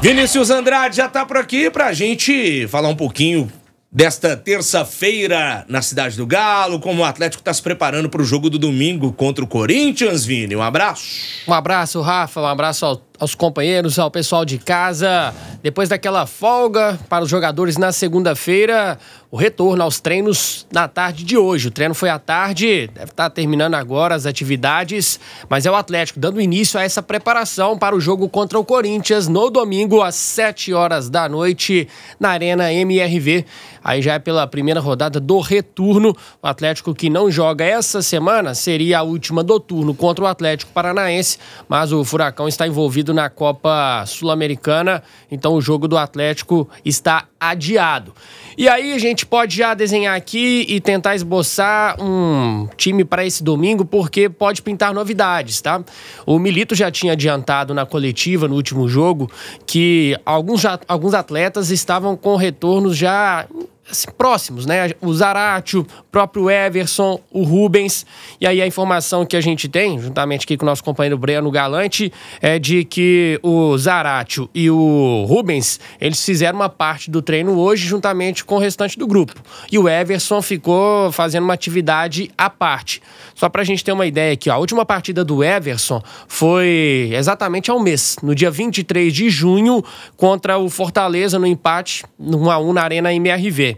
Vinícius Andrade já tá por aqui pra gente falar um pouquinho desta terça-feira na Cidade do Galo, como o Atlético está se preparando para o jogo do domingo contra o Corinthians, Vini. Um abraço. Um abraço, Rafa. Um abraço ao aos companheiros, ao pessoal de casa. Depois daquela folga para os jogadores na segunda-feira, o retorno aos treinos na tarde de hoje. O treino foi à tarde, deve estar tá terminando agora as atividades, mas é o Atlético dando início a essa preparação para o jogo contra o Corinthians no domingo às 7 horas da noite na Arena MRV. Aí já é pela primeira rodada do retorno. O Atlético que não joga essa semana seria a última do turno contra o Atlético Paranaense, mas o Furacão está envolvido na Copa Sul-Americana, então o jogo do Atlético está adiado. E aí a gente pode já desenhar aqui e tentar esboçar um time para esse domingo, porque pode pintar novidades, tá? O Milito já tinha adiantado na coletiva no último jogo que alguns, alguns atletas estavam com retornos já assim, próximos, né? O Zaratio, o próprio Everson, o Rubens. E aí a informação que a gente tem, juntamente aqui com o nosso companheiro Breno Galante, é de que o Zaratio e o Rubens, eles fizeram uma parte do treino hoje juntamente com o restante do grupo. E o Everson ficou fazendo uma atividade à parte. Só pra gente ter uma ideia aqui, ó, a última partida do Everson foi exatamente há um mês, no dia 23 de junho, contra o Fortaleza no empate 1 a 1 na Arena MRV.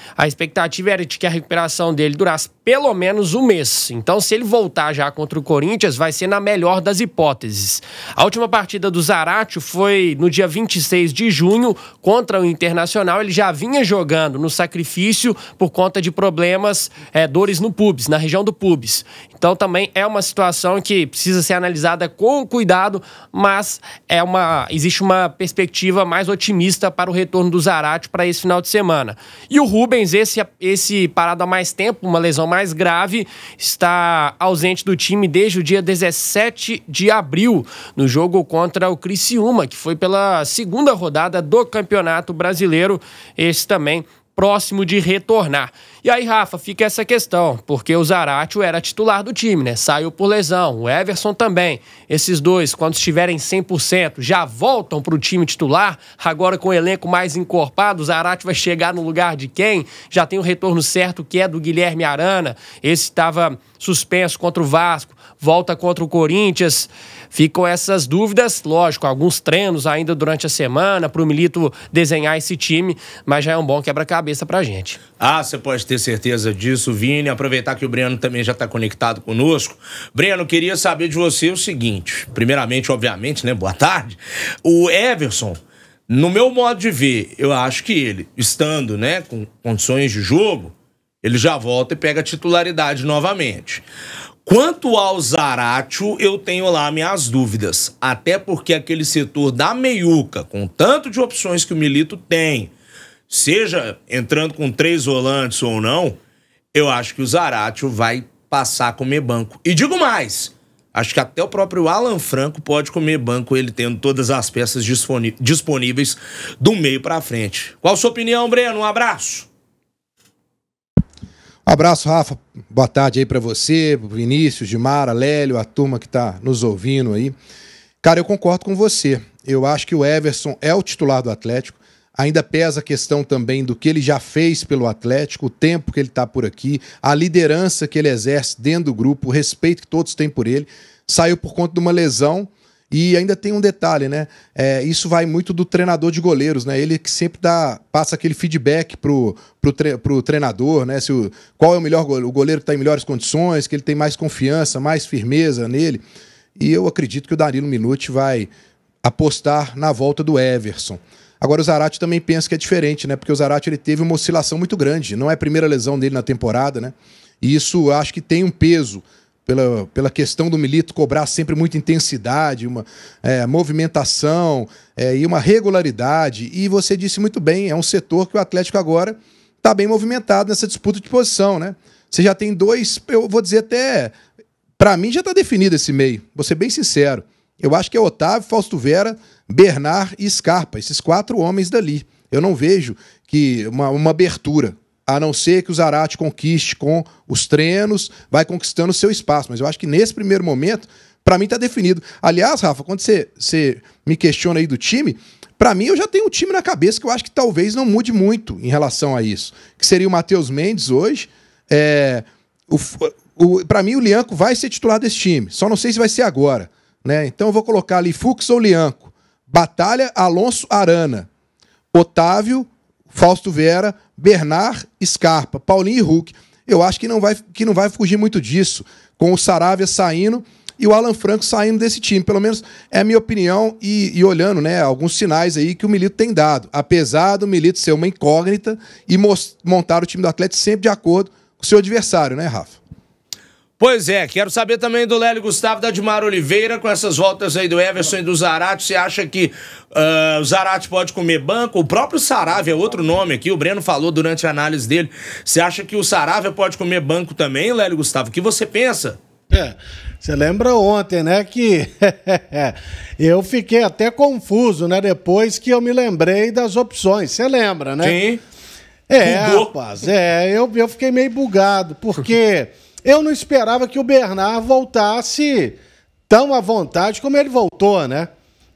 a expectativa era de que a recuperação dele durasse pelo menos um mês. Então, se ele voltar já contra o Corinthians, vai ser na melhor das hipóteses. A última partida do Zaratio foi no dia 26 de junho contra o Internacional. Ele já vinha jogando no sacrifício por conta de problemas, é, dores no pubis, na região do pubis. Então, também é uma situação que precisa ser analisada com cuidado, mas é uma existe uma perspectiva mais otimista para o retorno do Zaratio para esse final de semana. E o Rubens mas esse, esse parado há mais tempo, uma lesão mais grave, está ausente do time desde o dia 17 de abril, no jogo contra o Criciúma, que foi pela segunda rodada do Campeonato Brasileiro, esse também próximo de retornar. E aí, Rafa, fica essa questão, porque o Zaratio era titular do time, né? Saiu por lesão, o Everson também. Esses dois, quando estiverem 100%, já voltam para o time titular. Agora, com o elenco mais encorpado, o Zaratio vai chegar no lugar de quem? Já tem o retorno certo, que é do Guilherme Arana. Esse estava suspenso contra o Vasco, volta contra o Corinthians. Ficam essas dúvidas, lógico, alguns treinos ainda durante a semana para o Milito desenhar esse time, mas já é um bom quebra-cabeça para a gente. Ah, você pode ter certeza disso, Vini. Aproveitar que o Breno também já está conectado conosco. Breno, queria saber de você o seguinte. Primeiramente, obviamente, né? Boa tarde. O Everson, no meu modo de ver, eu acho que ele, estando né, com condições de jogo, ele já volta e pega a titularidade novamente. Quanto ao Zaratio, eu tenho lá minhas dúvidas, até porque aquele setor da meiuca, com tanto de opções que o Milito tem, seja entrando com três volantes ou não, eu acho que o Zaratio vai passar a comer banco. E digo mais, acho que até o próprio Alan Franco pode comer banco, ele tendo todas as peças disponíveis do meio para frente. Qual a sua opinião, Breno? Um abraço. Abraço, Rafa. Boa tarde aí para você, Vinícius, Dimara, Lélio, a turma que está nos ouvindo aí. Cara, eu concordo com você. Eu acho que o Everson é o titular do Atlético. Ainda pesa a questão também do que ele já fez pelo Atlético, o tempo que ele está por aqui, a liderança que ele exerce dentro do grupo, o respeito que todos têm por ele. Saiu por conta de uma lesão e ainda tem um detalhe, né? É, isso vai muito do treinador de goleiros, né? Ele que sempre dá, passa aquele feedback pro, pro, tre, pro treinador, né? Se o, qual é o melhor goleiro, o goleiro que está em melhores condições, que ele tem mais confiança, mais firmeza nele. E eu acredito que o Danilo Minuti vai apostar na volta do Everson. Agora o Zarate também pensa que é diferente, né? Porque o Zarate ele teve uma oscilação muito grande. Não é a primeira lesão dele na temporada, né? E isso acho que tem um peso pela, pela questão do Milito cobrar sempre muita intensidade, uma é, movimentação é, e uma regularidade. E você disse muito bem, é um setor que o Atlético agora está bem movimentado nessa disputa de posição, né? Você já tem dois, eu vou dizer até, para mim já está definido esse meio, vou ser bem sincero. Eu acho que é Otávio, Fausto Vera, Bernard e Scarpa, esses quatro homens dali. Eu não vejo que uma, uma abertura a não ser que o Zarate conquiste com os treinos, vai conquistando o seu espaço. Mas eu acho que nesse primeiro momento, para mim está definido. Aliás, Rafa, quando você, você me questiona aí do time, para mim eu já tenho um time na cabeça que eu acho que talvez não mude muito em relação a isso. Que seria o Matheus Mendes hoje. É, para mim o Lianco vai ser titular desse time. Só não sei se vai ser agora. Né? Então eu vou colocar ali Fux ou Lianco. Batalha, Alonso Arana. Otávio, Fausto Vera, Bernard, Scarpa, Paulinho e Hulk. Eu acho que não vai, que não vai fugir muito disso, com o Saravia saindo e o Alan Franco saindo desse time. Pelo menos é a minha opinião e, e, olhando né, alguns sinais aí que o Milito tem dado. Apesar do Milito ser uma incógnita e montar o time do Atlético sempre de acordo com o seu adversário, né, Rafa? Pois é, quero saber também do Lélio Gustavo da Dimar Oliveira, com essas voltas aí do Everson e do Zarate, você acha que uh, o Zarate pode comer banco? O próprio Saravia, é outro nome aqui, o Breno falou durante a análise dele, você acha que o Saravia pode comer banco também, Lélio Gustavo? O que você pensa? É, você lembra ontem, né, que eu fiquei até confuso, né, depois que eu me lembrei das opções, você lembra, né? Sim. É, Bugou. rapaz, é, eu, eu fiquei meio bugado, porque... Eu não esperava que o Bernard voltasse tão à vontade como ele voltou, né?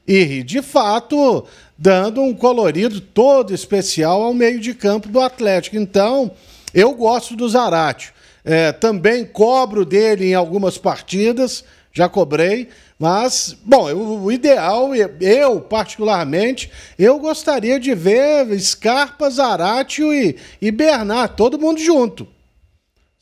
E, de fato, dando um colorido todo especial ao meio de campo do Atlético. Então, eu gosto do Zarate. É, também cobro dele em algumas partidas, já cobrei, mas, bom, o ideal, eu particularmente, eu gostaria de ver Scarpa, Zaratio e, e Bernard, todo mundo junto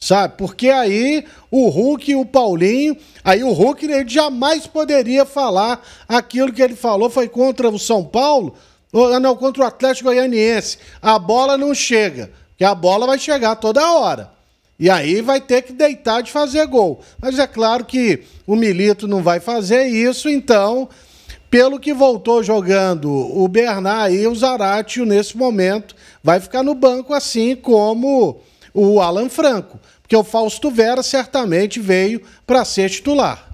sabe? Porque aí o Hulk e o Paulinho, aí o Hulk ele jamais poderia falar aquilo que ele falou foi contra o São Paulo, ou ah, não, contra o Atlético Goianiense. A bola não chega, que a bola vai chegar toda hora. E aí vai ter que deitar de fazer gol. Mas é claro que o Milito não vai fazer isso, então, pelo que voltou jogando o Bernard e o Zaratio nesse momento, vai ficar no banco assim como o Alan Franco. Porque o Fausto Vera certamente veio para ser titular.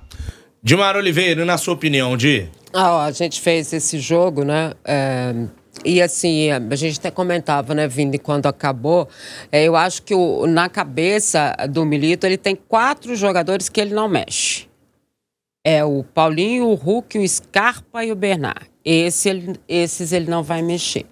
Dimar Oliveira, na sua opinião, Di? Ah, a gente fez esse jogo, né? É... E assim, a gente até comentava, né, e quando acabou, é, eu acho que o, na cabeça do Milito ele tem quatro jogadores que ele não mexe. É o Paulinho, o Hulk, o Scarpa e o Bernard. Esse, esses ele não vai mexer.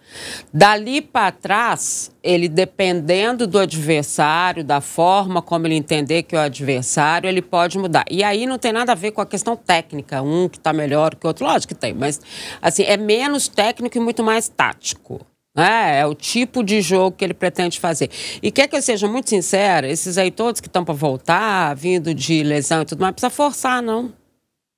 Dali para trás, ele dependendo do adversário, da forma como ele entender que é o adversário, ele pode mudar. E aí não tem nada a ver com a questão técnica, um que está melhor que o outro, lógico que tem, mas assim, é menos técnico e muito mais tático. É, é o tipo de jogo que ele pretende fazer. E quer que eu seja muito sincera, esses aí todos que estão para voltar, vindo de lesão e tudo mais, precisa forçar, não.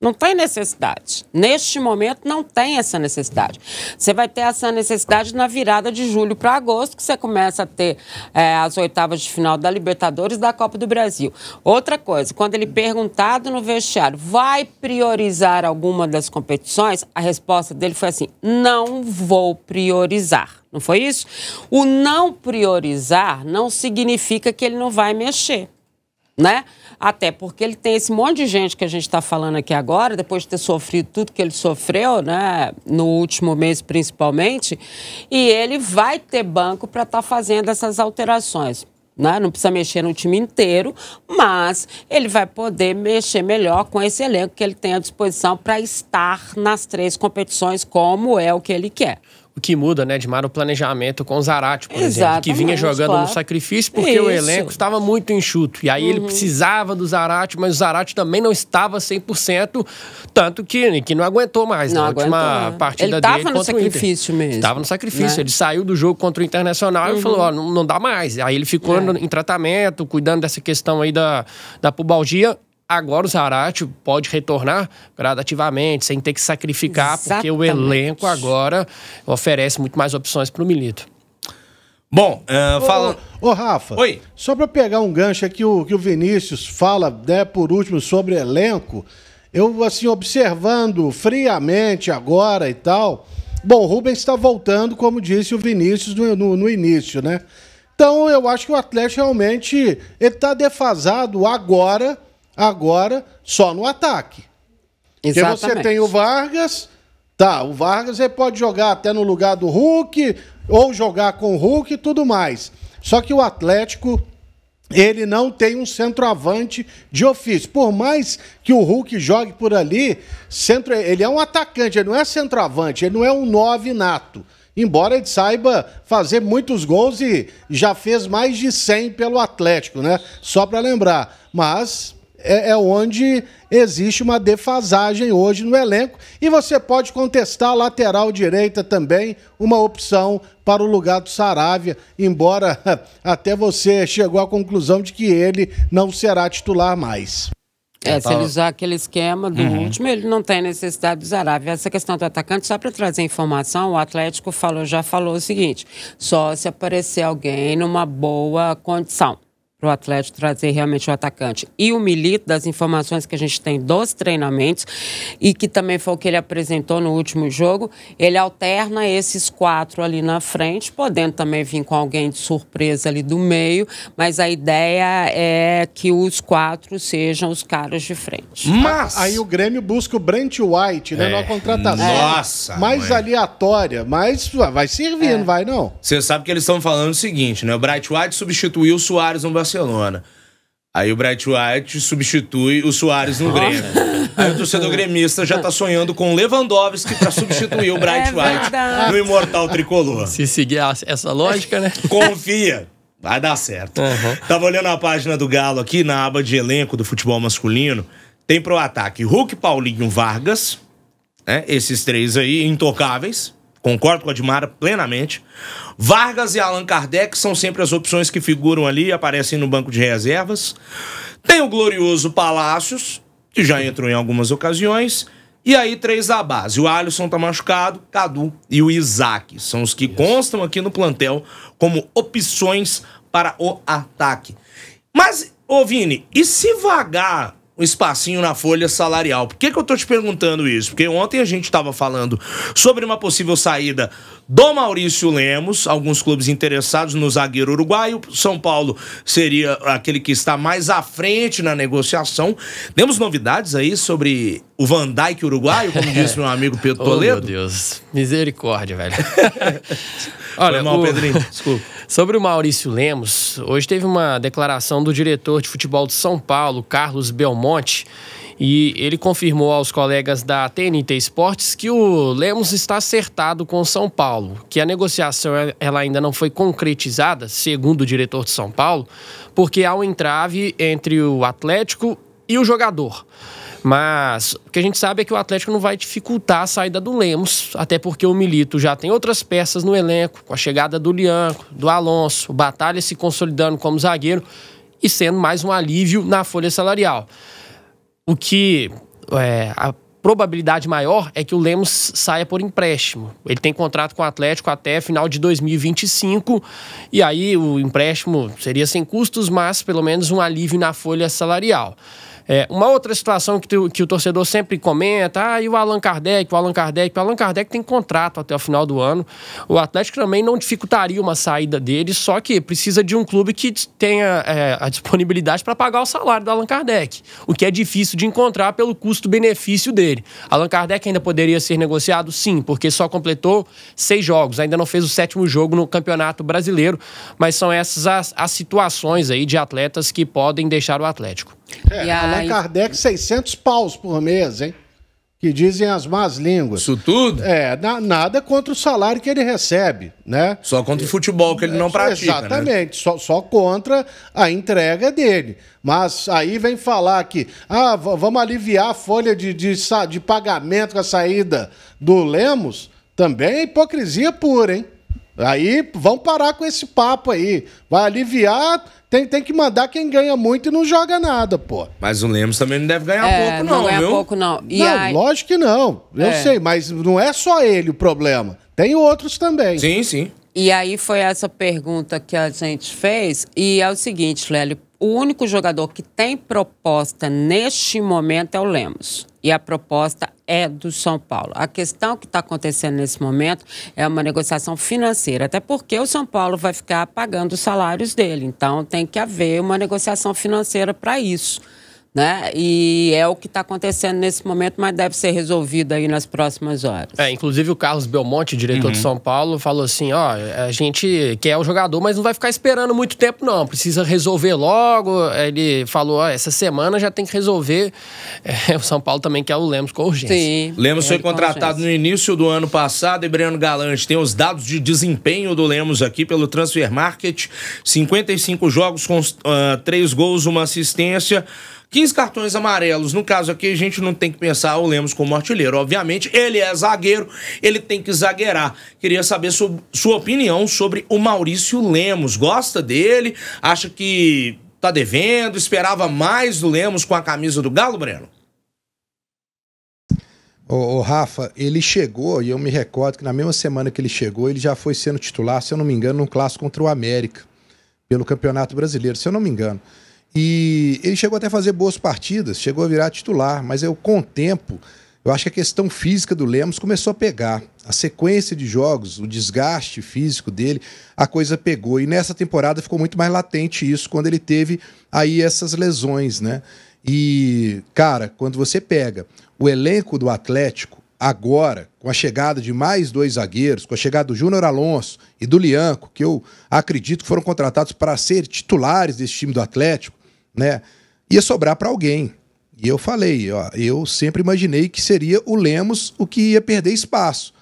Não tem necessidade. Neste momento, não tem essa necessidade. Você vai ter essa necessidade na virada de julho para agosto, que você começa a ter é, as oitavas de final da Libertadores da Copa do Brasil. Outra coisa, quando ele perguntado no vestiário, vai priorizar alguma das competições? A resposta dele foi assim: não vou priorizar. Não foi isso? O não priorizar não significa que ele não vai mexer né? Até porque ele tem esse monte de gente que a gente está falando aqui agora, depois de ter sofrido tudo que ele sofreu, né? No último mês, principalmente, e ele vai ter banco para estar tá fazendo essas alterações. Né? Não precisa mexer no time inteiro, mas ele vai poder mexer melhor com esse elenco que ele tem à disposição para estar nas três competições, como é o que ele quer o que muda, né, Edmar, o planejamento com o Zarate, por Exatamente, exemplo, que vinha jogando claro. no sacrifício porque Isso. o elenco estava muito enxuto. E aí uhum. ele precisava do Zarate, mas o Zarate também não estava 100%, tanto que, que não aguentou mais não na né, aguentou, última né? partida ele dele contra o Inter. Estava no sacrifício mesmo. Estava no sacrifício. Ele saiu do jogo contra o Internacional uhum. e falou, ó, não, não dá mais. Aí ele ficou é. em tratamento, cuidando dessa questão aí da, da pubalgia Agora o Zarate pode retornar gradativamente, sem ter que sacrificar, Exatamente. porque o elenco agora oferece muito mais opções para o Milito. Bom, uh, fala. Ô, ô, Rafa. Oi. Só para pegar um gancho aqui, o, que o Vinícius fala, né, por último, sobre elenco. Eu, assim, observando friamente agora e tal. Bom, o Rubens está voltando, como disse o Vinícius no, no, no, início, né? Então, eu acho que o Atlético realmente está defasado agora Agora, só no ataque. Exatamente. Porque você tem o Vargas, tá, o Vargas ele pode jogar até no lugar do Hulk, ou jogar com o Hulk e tudo mais. Só que o Atlético ele não tem um centroavante de ofício. Por mais que o Hulk jogue por ali, centro, ele é um atacante, ele não é centroavante, ele não é um nove nato. Embora ele saiba fazer muitos gols e já fez mais de 100 pelo Atlético, né? Só para lembrar. Mas é, é, onde existe uma defasagem hoje no elenco. E você pode contestar a lateral direita também, uma opção para o lugar do Saravia, embora até você chegou à conclusão de que ele não será titular mais. É, é se tá. ele usar aquele esquema do uhum. último, ele não tem necessidade do Zaravia. Essa questão do atacante, só para trazer informação, o Atlético falou, já falou o seguinte: só se aparecer alguém numa boa condição para o Atlético trazer realmente o atacante. E o Milito, das informações que a gente tem dos treinamentos, e que também foi o que ele apresentou no último jogo, ele alterna esses quatro ali na frente, podendo também vir com alguém de surpresa ali do meio, mas a ideia é que os quatro sejam os caras de frente. Mas aí o Grêmio busca o Brent White, né? É. Numa contratação Nossa, mais mãe. aleatória, mas vai servir, é. não vai não? Você sabe que eles estão falando o seguinte, né? O Bright White substituiu o Soares no Barcelona. Aí o Bright White substitui o Soares no Grêmio. Aí o torcedor gremista já tá sonhando com o Lewandowski pra substituir o Bright é White no Imortal Tricolor. Se seguir essa lógica, né? Confia. Vai dar certo. Uhum. Tava olhando a página do Galo aqui, na aba de elenco do futebol masculino. Tem pro ataque Hulk, Paulinho, Vargas. Né? Esses três aí, intocáveis. Concordo com a Admara plenamente. Vargas e Allan Kardec são sempre as opções que figuram ali e aparecem no banco de reservas. Tem o glorioso Palácios, que já entrou em algumas ocasiões. E aí, três da base. O Alisson tá machucado, Cadu e o Isaac. São os que Isso. constam aqui no plantel como opções para o ataque. Mas, ô Vini, e se vagar um espacinho na folha salarial. Por que, que eu tô te perguntando isso? Porque ontem a gente estava falando sobre uma possível saída do Maurício Lemos, alguns clubes interessados no zagueiro uruguaio. São Paulo seria aquele que está mais à frente na negociação. Temos novidades aí sobre o Van Dijk uruguaio, como disse meu amigo Pedro oh, Toledo? Meu Deus, misericórdia, velho. Olha, Foi mal, o... Pedrinho, desculpa. Sobre o Maurício Lemos, hoje teve uma declaração do diretor de futebol de São Paulo, Carlos Belmonte, e ele confirmou aos colegas da TNT Esportes que o Lemos está acertado com o São Paulo, que a negociação ela ainda não foi concretizada, segundo o diretor de São Paulo, porque há um entrave entre o Atlético e o jogador. Mas o que a gente sabe é que o Atlético não vai dificultar a saída do Lemos, até porque o Milito já tem outras peças no elenco, com a chegada do Lianco, do Alonso, o Batalha se consolidando como zagueiro e sendo mais um alívio na folha salarial. O que é, a probabilidade maior é que o Lemos saia por empréstimo. Ele tem contrato com o Atlético até final de 2025 e aí o empréstimo seria sem custos, mas pelo menos um alívio na folha salarial. É, uma outra situação que, tu, que o torcedor sempre comenta, ah, e o Allan Kardec, o Allan Kardec, o Allan Kardec tem contrato até o final do ano. O Atlético também não dificultaria uma saída dele, só que precisa de um clube que tenha é, a disponibilidade para pagar o salário do Allan Kardec, o que é difícil de encontrar pelo custo-benefício dele. Allan Kardec ainda poderia ser negociado, sim, porque só completou seis jogos, ainda não fez o sétimo jogo no Campeonato Brasileiro, mas são essas as, as situações aí de atletas que podem deixar o Atlético. É, e Allan aí... Kardec, 600 paus por mês, hein? Que dizem as más línguas. Isso tudo? É, na, nada contra o salário que ele recebe, né? Só contra o futebol que ele não é, pratica. Né? Exatamente, né? só, só contra a entrega dele. Mas aí vem falar que, ah, vamos aliviar a folha de, de, de pagamento com a saída do Lemos, também é hipocrisia pura, hein? Aí vão parar com esse papo aí. Vai aliviar, tem, tem que mandar quem ganha muito e não joga nada, pô. Mas o Lemos também não deve ganhar é, pouco, não. Não ganha viu? pouco, não. E não, aí... lógico que não. Eu é. sei, mas não é só ele o problema. Tem outros também. Sim, sim. E aí foi essa pergunta que a gente fez. E é o seguinte, Lélio: o único jogador que tem proposta neste momento é o Lemos e a proposta é do São Paulo. A questão que está acontecendo nesse momento é uma negociação financeira, até porque o São Paulo vai ficar pagando os salários dele. Então tem que haver uma negociação financeira para isso né? E é o que está acontecendo nesse momento, mas deve ser resolvido aí nas próximas horas. É, inclusive o Carlos Belmonte, diretor uhum. de São Paulo, falou assim: ó, a gente quer o jogador, mas não vai ficar esperando muito tempo, não. Precisa resolver logo. Ele falou: ó, essa semana já tem que resolver. É, o São Paulo também quer o Lemos com urgência. Sim. Lemos foi contratado no início do ano passado e Breno Galante tem os dados de desempenho do Lemos aqui pelo Transfer Market: 55 jogos com uh, ah, 3 gols, uma assistência. 15 cartões amarelos. No caso aqui, a gente não tem que pensar o Lemos como artilheiro. Obviamente, ele é zagueiro, ele tem que zagueirar. Queria saber sua opinião sobre o Maurício Lemos. Gosta dele? Acha que tá devendo? Esperava mais do Lemos com a camisa do Galo, Breno? O, o, Rafa, ele chegou, e eu me recordo que na mesma semana que ele chegou, ele já foi sendo titular, se eu não me engano, num clássico contra o América, pelo Campeonato Brasileiro, se eu não me engano. E ele chegou até a fazer boas partidas, chegou a virar titular, mas eu, com o tempo, eu acho que a questão física do Lemos começou a pegar. A sequência de jogos, o desgaste físico dele, a coisa pegou. E nessa temporada ficou muito mais latente isso, quando ele teve aí essas lesões, né? E, cara, quando você pega o elenco do Atlético, agora, com a chegada de mais dois zagueiros, com a chegada do Júnior Alonso e do Lianco, que eu acredito que foram contratados para ser titulares desse time do Atlético, né? Ia sobrar para alguém. E eu falei, ó, eu sempre imaginei que seria o Lemos o que ia perder espaço.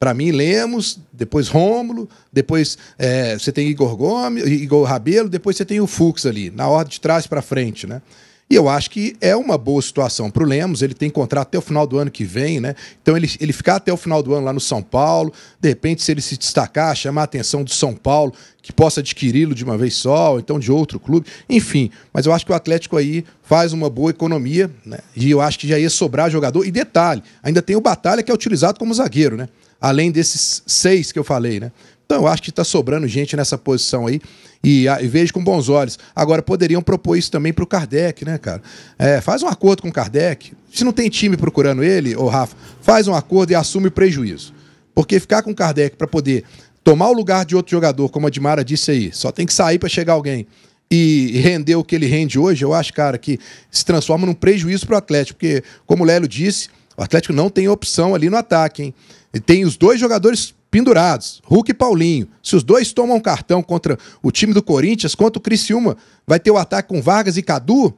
Para mim, Lemos, depois Rômulo, depois é, você tem Igor Gomes, Igor Rabelo, depois você tem o Fux ali, na ordem de trás para frente, né? E eu acho que é uma boa situação para o Lemos, ele tem contrato até o final do ano que vem, né? Então ele, ele ficar até o final do ano lá no São Paulo, de repente, se ele se destacar, chamar a atenção do São Paulo, que possa adquiri-lo de uma vez só, ou então de outro clube, enfim. Mas eu acho que o Atlético aí faz uma boa economia, né? E eu acho que já ia sobrar jogador. E detalhe, ainda tem o Batalha que é utilizado como zagueiro, né? Além desses seis que eu falei, né? Então eu acho que está sobrando gente nessa posição aí e, ah, e, vejo com bons olhos. Agora poderiam propor isso também para o Kardec, né, cara? É, faz um acordo com o Kardec. Se não tem time procurando ele, o Rafa, faz um acordo e assume o prejuízo. Porque ficar com o Kardec para poder tomar o lugar de outro jogador, como a Dimara disse aí, só tem que sair para chegar alguém e render o que ele rende hoje, eu acho, cara, que se transforma num prejuízo para o Atlético, porque, como o Lélio disse, o Atlético não tem opção ali no ataque, hein? E tem os dois jogadores pendurados, Hulk e Paulinho. Se os dois tomam cartão contra o time do Corinthians, quanto o Criciúma, vai ter o ataque com Vargas e Cadu?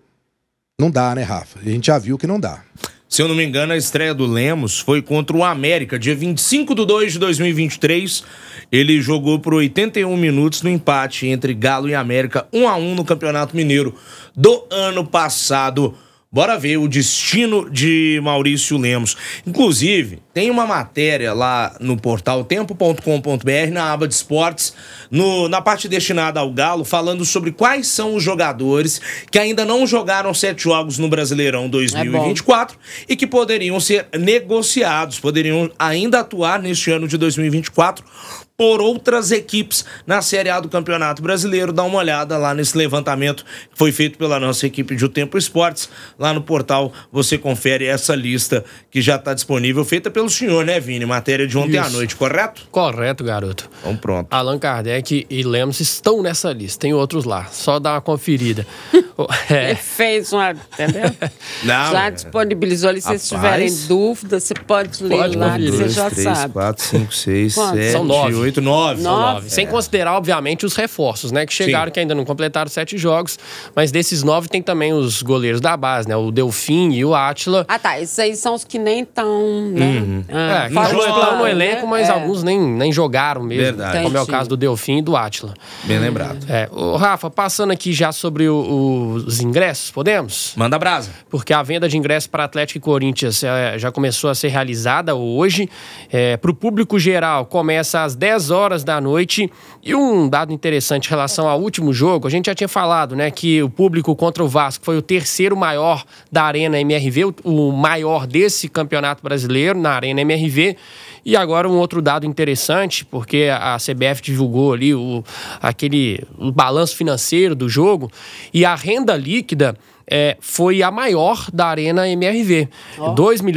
Não dá, né, Rafa? A gente já viu que não dá. Se eu não me engano, a estreia do Lemos foi contra o América, dia 25 de 2 de 2023. Ele jogou por 81 minutos no empate entre Galo e América, 1 a 1 no Campeonato Mineiro do ano passado. Bora ver o destino de Maurício Lemos. Inclusive, tem uma matéria lá no portal tempo.com.br, na aba de esportes, no, na parte destinada ao Galo, falando sobre quais são os jogadores que ainda não jogaram sete jogos no Brasileirão 2024 é e que poderiam ser negociados, poderiam ainda atuar neste ano de 2024 por outras equipes na Série A do Campeonato Brasileiro. Dá uma olhada lá nesse levantamento que foi feito pela nossa equipe de O Tempo Esportes. Lá no portal você confere essa lista que já está disponível, feita pelo senhor, né, Vini? Matéria de ontem Isso. à noite, correto? Correto, garoto. Então pronto. Allan Kardec e Lemos estão nessa lista, tem outros lá. Só dá uma conferida. é. Ele fez uma. Entendeu? Não, já é. disponibilizou ali. Se vocês tiverem dúvidas, você pode, pode ler lá, que você já três, sabe. 4, 5, 6, 7, 8. São nove. 8, 9. 9. Sem é. considerar, obviamente, os reforços, né? Que chegaram, Sim. que ainda não completaram sete jogos. Mas desses nove tem também os goleiros da base, né? O Delfim e o Átila. Ah, tá. Esses aí são os que nem estão, né? Uhum. Ah, é, estão no elenco, mas né? é. alguns nem, nem jogaram mesmo. Verdade. Como é o caso do Delfim e do Átila. Bem lembrado. É. O Rafa, passando aqui já sobre o, o, os ingressos, podemos? Manda brasa. Porque a venda de ingressos para Atlético e Corinthians é, já começou a ser realizada hoje. É, para o público geral, começa às 10 10 horas da noite. E um dado interessante em relação ao último jogo, a gente já tinha falado, né, que o público contra o Vasco foi o terceiro maior da Arena MRV, o maior desse campeonato brasileiro na Arena MRV. E agora um outro dado interessante, porque a CBF divulgou ali o, aquele o balanço financeiro do jogo e a renda líquida é, foi a maior da Arena MRV. R$ 2 mil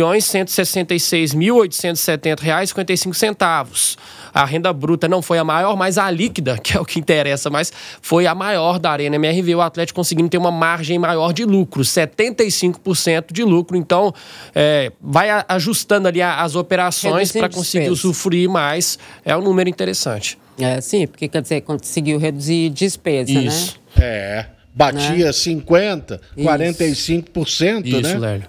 reais centavos. A renda bruta não foi a maior, mas a líquida, que é o que interessa, mas foi a maior da Arena MRV. O Atlético conseguindo ter uma margem maior de lucro, 75% de lucro. Então, é, vai ajustando ali as operações para conseguir usufruir mais. É um número interessante. É, sim, porque quer dizer, conseguiu reduzir despesa, né? Isso. né? É batia né? 50%, 45%, Isso, né? Isso, Lélio.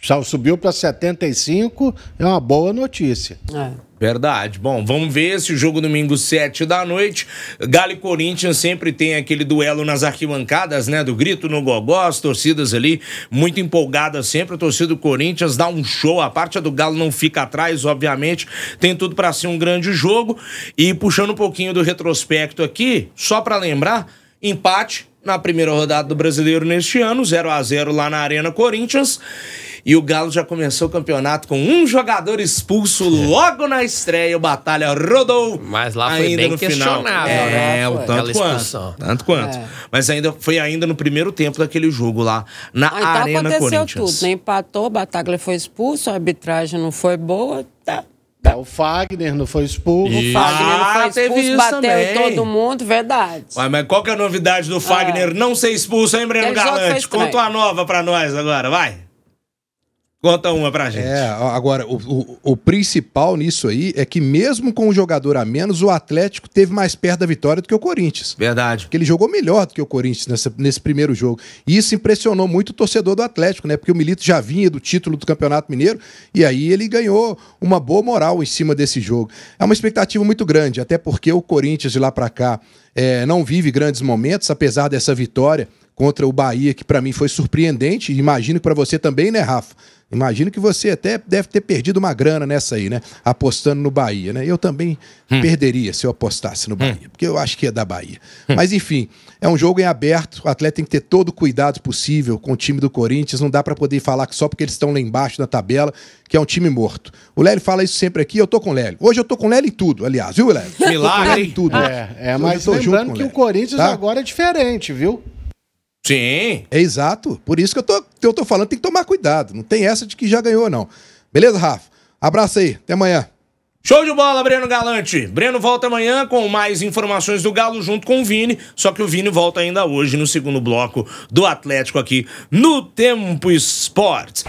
Já subiu para 75, é uma boa notícia. É. Verdade. Bom, vamos ver esse jogo domingo 7 da noite. Galo e Corinthians sempre tem aquele duelo nas arquibancadas, né? Do grito no gogó, as torcidas ali muito empolgadas sempre. A torcida do Corinthians dá um show. A parte do Galo não fica atrás, obviamente. Tem tudo para ser um grande jogo. E puxando um pouquinho do retrospecto aqui, só para lembrar, empate na primeira rodada do Brasileiro neste ano, 0 a 0 lá na Arena Corinthians. E o Galo já começou o campeonato com um jogador expulso é. logo na estreia. O Batalha rodou. Mas lá foi ainda bem no questionável, final. É, né? é o tanto quanto. Tanto quanto. É. Mas ainda foi ainda no primeiro tempo daquele jogo lá na ah, então Arena aconteceu Corinthians. aconteceu tudo. Né? Empatou, o Bataglia foi expulso, a arbitragem não foi boa. Tá. Tá. O Fagner não foi expulso. O Fagner não foi ah, expulso, ah, bateu também. todo mundo, verdade. Ué, mas qual que é a novidade do Fagner é. não ser expulso, hein, Breno Galante? Conta uma nova pra nós agora, vai. Conta uma pra gente. É, agora, o, o, o, principal nisso aí é que, mesmo com o jogador a menos, o Atlético teve mais perto da vitória do que o Corinthians. Verdade. Porque ele jogou melhor do que o Corinthians nessa, nesse primeiro jogo. E isso impressionou muito o torcedor do Atlético, né? Porque o Milito já vinha do título do Campeonato Mineiro e aí ele ganhou uma boa moral em cima desse jogo. É uma expectativa muito grande, até porque o Corinthians de lá pra cá é, não vive grandes momentos, apesar dessa vitória contra o Bahia, que para mim foi surpreendente. Imagino que para você também, né, Rafa? Imagino que você até deve ter perdido uma grana nessa aí, né? Apostando no Bahia, né? Eu também hum. perderia se eu apostasse no hum. Bahia, hum. porque eu acho que ia da Bahia. Hum. Mas enfim, é um jogo em aberto, o atleta tem que ter todo o cuidado possível com o time do Corinthians, não dá para poder falar que só porque eles estão lá embaixo na tabela, que é um time morto. O Lélio fala isso sempre aqui, eu tô com o Lélio. Hoje eu tô com o Lélio em tudo, aliás, viu, Lélio? Milagre! Em tudo. É, é mas lembrando que o Corinthians tá? agora é diferente, viu? Sim. É exato. Por isso que eu tô, eu tô falando, tem que tomar cuidado. Não tem essa de que já ganhou, não. Beleza, Rafa? Abraço aí. Até amanhã. Show de bola, Breno Galante. Breno volta amanhã com mais informações do Galo junto com o Vini. Só que o Vini volta ainda hoje no segundo bloco do Atlético aqui no Tempo Esportes.